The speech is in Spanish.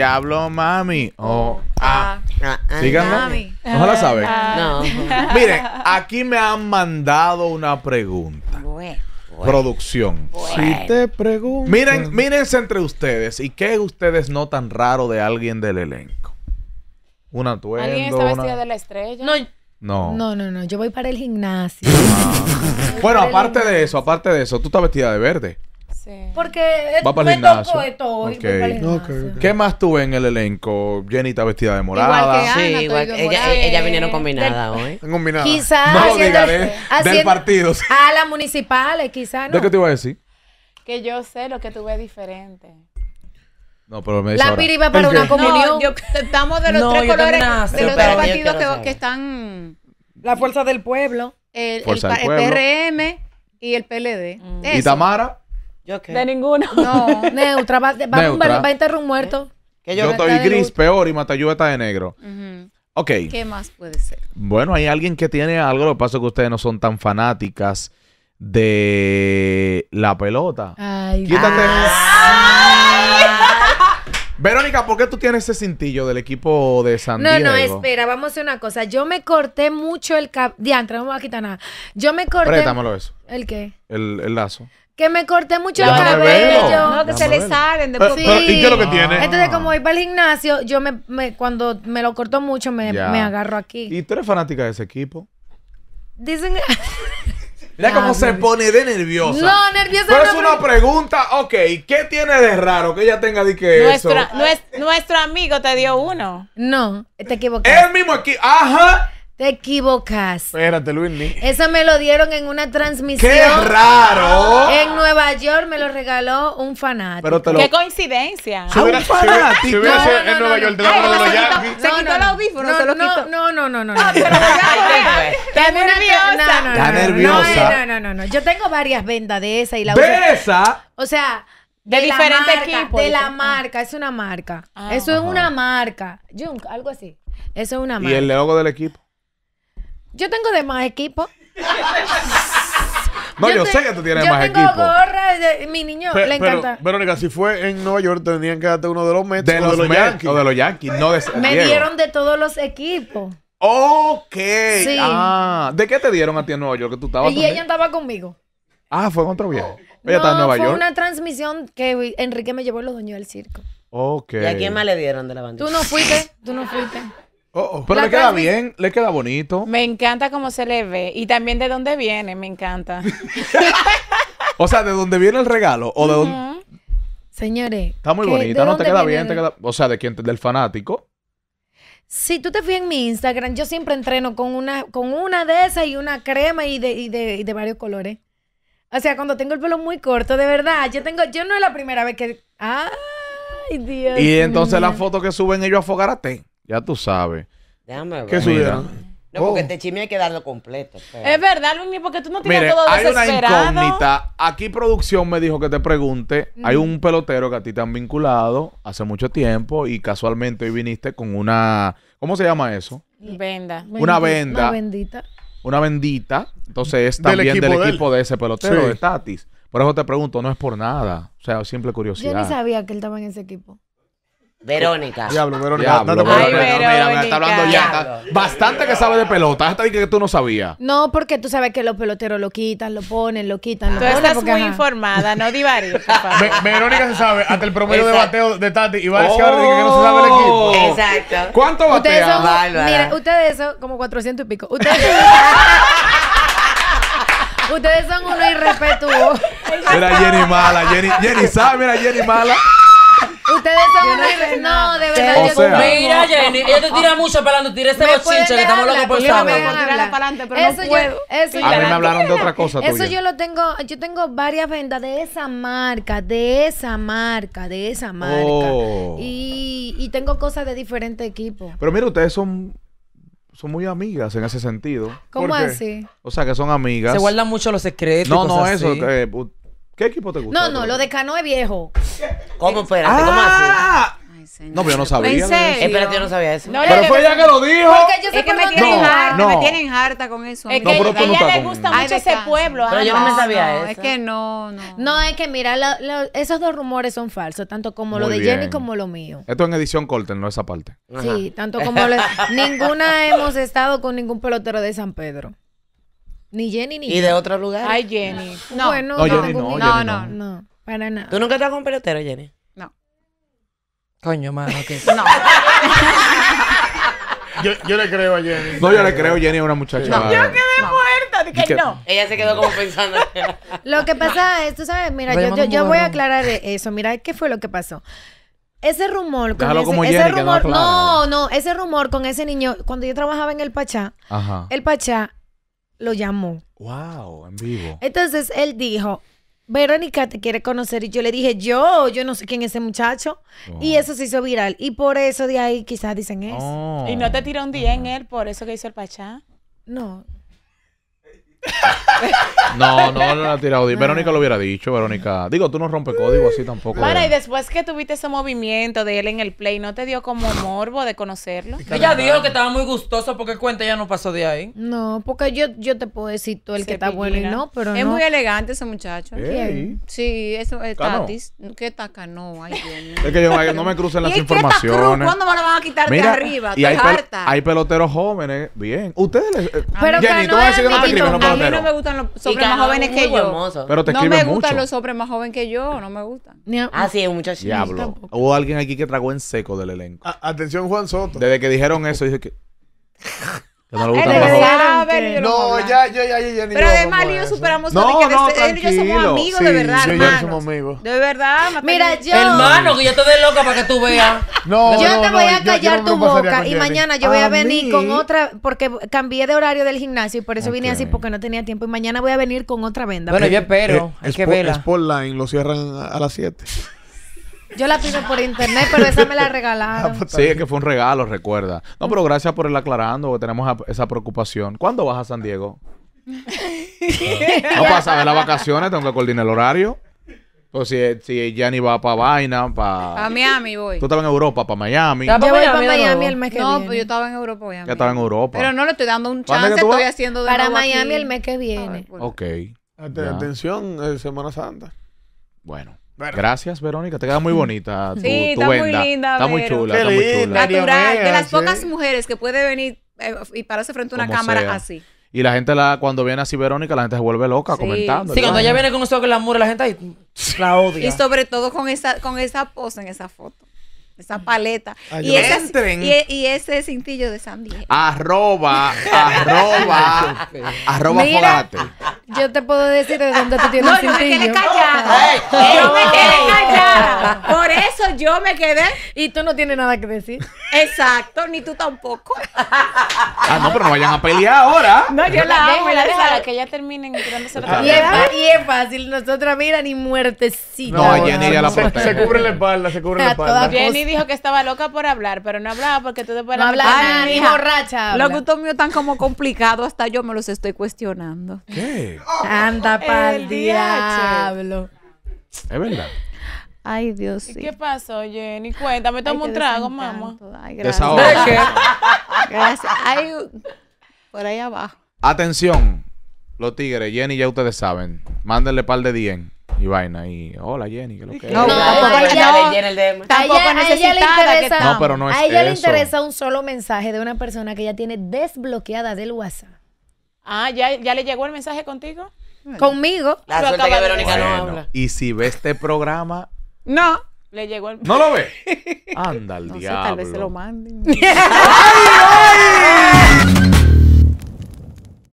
Diablo mami. O A. Ojalá No No. Miren, aquí me han mandado una pregunta. Producción. Si te pregunto. Miren, mírense entre ustedes. ¿Y qué ustedes notan raro de alguien del elenco? una atuendo. ¿Alguien está vestida de la estrella? No. No. No, no, Yo voy para el gimnasio. Ah. bueno, aparte de eso, aparte de eso, tú estás vestida de verde. Porque eh, Va para me el esto ¿Qué más tuve en el elenco? Jenny vestida de morada. Sí, ella, ella eh, vinieron combinadas hoy. Quizás Del partido. a las municipales, quizás ¿De qué te iba a decir? Que yo sé lo que tuve diferente. No, pero me La piri para una comunión. estamos de los tres colores, de los tres partidos que, están la fuerza del pueblo. el, PRM y el PLD. Mm. Y Tamara, de ninguno. No, neutra. Va, va, a un muerto. ¿Eh? yo, estoy gris, peor, y Matayuba está de negro. Ok. ¿Qué más puede ser? Bueno, hay alguien que tiene algo, lo que pasa es que ustedes no son tan fanáticas de la pelota. Ay, Quítate. Verónica, ¿por qué tú tienes ese cintillo del equipo de San Diego? No, no, espera, vamos a hacer una cosa. Yo me corté mucho el cap... Diantra, no me voy a quitar nada. Yo me corté... eso. ¿El qué? el lazo que me corté mucho el cabello. No, que se le salen después. Sí. ¿Y qué es lo que tiene? Entonces, ah. como voy para el gimnasio, yo me, cuando me lo corto mucho, me, me agarro aquí. ¿Y tú eres fanática de ese equipo? Dicen... Mira cómo ah, se pone de nerviosa. No, nerviosa Pero es una pregunta, ok, ¿qué tiene de raro que ella tenga de que nuestro, eso? Nuestro, amigo te dio uno. No, te equivoqué. El mismo aquí, ajá. Te equivocas. Espérate, Luis. Eso me lo dieron en una transmisión. ¡Qué raro! En Nueva York me lo regaló un fanático. ¡Qué coincidencia! Si hubiera, sido en Nueva York, Se quitó el audífono, se lo quitó. No, no, no, no. no. pero Está nerviosa. Está nerviosa. No, no, no, Yo tengo varias vendas de esa y la ¿De esa? O sea... De, de diferentes equipos. De la ah. marca, es una marca. Ah. Eso es una marca. Junk, algo así. Eso es una marca. ¿Y el logo del equipo? Yo tengo de más equipo. No, yo, sé que tú tienes yo más tengo gorra de mi niño, le encanta. Verónica, si fue en Nueva York, tenían que darte uno de los Mets de los de Yankees. O de los Yankees, no de Me dieron de todos los equipos. Ok. Sí. Ah, ¿de qué te dieron a ti en Nueva York? Que tú estabas. Y ella andaba conmigo. Ah, fue contra otro viejo. Ella no, estaba en Nueva fue York. Fue una transmisión que Enrique me llevó los dueños del circo. Ok. ¿Y a quién más le dieron de la bandera? Tú no fuiste, tú no fuiste. Oh, oh. Pero le queda bien, le queda bonito. Me encanta cómo se le ve y también de dónde viene, me encanta. o sea, de dónde viene el regalo o de dónde... Señores. Está muy bonita, no te queda bien, O sea, de quién, del fanático. Si tú te fui en mi Instagram, yo siempre entreno con una, con una de esas y una crema y de, varios colores. O sea, cuando tengo el pelo muy corto, de verdad, yo tengo, yo no es la primera vez que. ¡Ay, Dios! Y entonces las la foto que suben ellos a Fogarate. Ya tú sabes. Déjame ver. ¿Qué subieron? No, porque este oh. chisme hay que darlo completo. Es verdad, Luis, porque tú no tienes todo desesperado. Hay una incógnita. Aquí producción me dijo que te pregunte. Hay un pelotero que a ti te han vinculado hace mucho tiempo y casualmente hoy viniste con una... ¿Cómo se llama eso? Venda. Una venda. Una bendita. Una bendita. Entonces es también del equipo, de ese pelotero, de Tatis. Por eso te pregunto, no es por nada. O sea, simple curiosidad. Yo ni sabía que él estaba en ese equipo. Verónica. Diablo, Verónica. Mira, mira, está hablando ya. bastante que sabe de pelota. Hasta que tú no sabías. No, porque tú sabes que los peloteros lo quitan, lo ponen, lo quitan. Ah. tú estás muy informada, no Divari. Verónica se sabe hasta el promedio de bateo de Tati y va a decir ahora que no se sabe el oh. equipo. Exacto. ¿Cuánto batea? Ustedes son, mira, ustedes son como 400 y pico. Ustedes. son unos irrespetuosos. Mira Jenny mala, Jenny, Jenny sabe, mira Jenny mala. Ustedes son No, de verdad. O mira, Jenny, ella te tira mucho para adelante. Tira este bochinche que estamos locos por saber. Eso yo, eso a mí me hablaron de otra cosa Eso yo lo tengo, yo tengo varias vendas de esa marca, de esa marca, de esa marca. Oh. Y, y tengo cosas de diferente equipo. Pero mira, ustedes son son muy amigas en ese sentido. ¿Cómo así? O sea, que son amigas. Se guardan mucho los secretos. No, no, eso. ¿Qué equipo te gusta? No, no, lo de Cano es viejo. ¿Cómo? Espérate, ¿cómo ah. así? No, pero yo no sabía. Espérate, yo no sabía eso. pero fue ella que lo dijo. es que me tienen, harta, me tienen harta con eso. Es que a ella le gusta mucho ese pueblo. Pero yo no me sabía eso. Es que no, no. No, es que mira, esos dos rumores son falsos, tanto como lo de Jenny como lo mío. Esto en edición corten, no esa parte. Sí, tanto como ninguna hemos estado con ningún pelotero de San Pedro. Ni Jenny ni Y de otro lugar. Ay, Jenny. No, No, no, no. no. no, para nada. ¿Tú nunca estás con un pelotero, Jenny? No. Coño, mano, que No. Yo, yo le creo a Jenny. No, yo le creo a Jenny a una muchacha. Yo quedé muerta. Dije, que- no. Ella se quedó como pensando. Lo que pasa es, tú sabes, mira, yo, yo, voy a aclarar eso. Mira, ¿qué fue lo que pasó? Ese rumor con Déjalo ese, como no rumor, no, no, ese rumor con ese niño, cuando yo trabajaba en el Pachá, Ajá. el Pachá lo llamó. ¡Wow! En vivo. Entonces él dijo, Verónica te quiere conocer. Y yo le dije, yo, yo no sé quién es ese muchacho. Y eso se hizo viral. Y por eso de ahí quizás dicen eso. Oh. ¿Y no te tiró un día en él por eso que hizo el Pachá? No, No, no, no la ha tirado. Verónica lo hubiera dicho, Verónica. Digo, tú no rompes código así tampoco. Para, y después que tuviste ese movimiento de él en el play, ¿no te dio como morbo de conocerlo? Ella dijo que estaba muy gustoso porque cuenta ya no pasó de ahí. No, porque yo, yo te puedo decir Todo el que está bueno y no, pero Es muy elegante ese muchacho. ¿Quién? Sí, eso es Tatis. ¿Qué taca? No, ay, Es que yo no, me crucen las informaciones. ¿Cuándo me lo van a quitar de arriba? Y hay, peloteros jóvenes. Bien. Ustedes eh, Pero que no te no a mí no me gustan los sobres más jóvenes que yo. Pero te no me gustan los sobres más jóvenes que yo, no me gustan. Ah, sí, un Diablo. Hubo alguien aquí que tragó en seco del elenco. atención, Juan Soto. Desde que dijeron eso, dije que no gusta ah, no, ya, ya, ya, ya, Pero además, yo pues, superamos no, que yo somos amigos, de verdad, De verdad. Mira, yo... Hermano, que yo te dé loca para que tú veas. no, Yo te voy a callar tu boca y mañana yo voy a, venir con otra, porque cambié de horario del gimnasio y por eso vine así, porque no tenía tiempo. Y mañana voy a venir con otra venda. Bueno, yo eh, espero. Es eh, que vela. Sportline lo cierran a las 7. Yo la pido por internet, pero esa me la regalaron. Ah, pues, sí, es que fue un regalo, recuerda. No, pero gracias por el aclarando, que tenemos esa preocupación. ¿Cuándo vas a San Diego? no, para De las vacaciones, tengo que coordinar el horario. O pues si, si Gianni va para vaina, para... A Miami voy. Tú estabas en Europa, para Miami. Yo voy para Miami, el mes que viene. No, pues yo estaba en Europa. Voy ya estaba en Europa. Pero no le estoy dando un chance, estoy haciendo de Para Miami el mes que viene. Ok. Ah, atención, eh, Semana Santa. Bueno. Gracias, Verónica. Te queda muy bonita. sí, está muy linda. Está muy chula. muy Natural. De las pocas mujeres que puede venir eh, y pararse frente a una cámara así. Y la gente, la, cuando viene así Verónica, la gente se vuelve loca comentando. Sí, cuando ella viene con un que la amor, la gente la odia. Y sobre todo con esa, con esa pose en esa foto esa paleta. E, y, ese, cintillo de San Diego. Arroba, arroba, arroba Yo te puedo decir de dónde tú tienes el cintillo. No, me callada. me callada yo me quedé. Y tú no tienes nada que decir. Exacto, ni tú tampoco. Ah, no, pero no vayan a pelear ahora. No, yo la amo. Déjala, déjala, que ya terminen la y, es, y es fácil, nosotras, mira, ni muertecita. No, Jenny ya la puerta. se cubre la espalda, se cubre la espalda. Jenny dijo que estaba loca por hablar, pero no hablaba porque tú después... No hablaba, ni borracha. Los gustos míos tan como complicados, hasta yo me los estoy cuestionando. ¿Qué? Anda pa'l diablo. Es verdad. Ay, Dios. ¿Y qué pasó, Jenny? Cuéntame, toma un trago, mamá. Ay, gracias. gracias. Ay, por ahí abajo. Atención, los tigres, Jenny, ya ustedes saben. Mándenle par de 10 y vaina. Y hola, Jenny, ¿qué lo que No, no, no, no, tampoco a no, pero no es A ella le interesa un solo mensaje de una persona que ya tiene desbloqueada del WhatsApp. Ah, ¿ya, ya le llegó el mensaje contigo? Conmigo. La suerte que Verónica no habla. Y si ve este programa, no. Le llegó el... ¿No lo ve? Anda al diablo. tal vez se lo manden. ¡Ay, ay!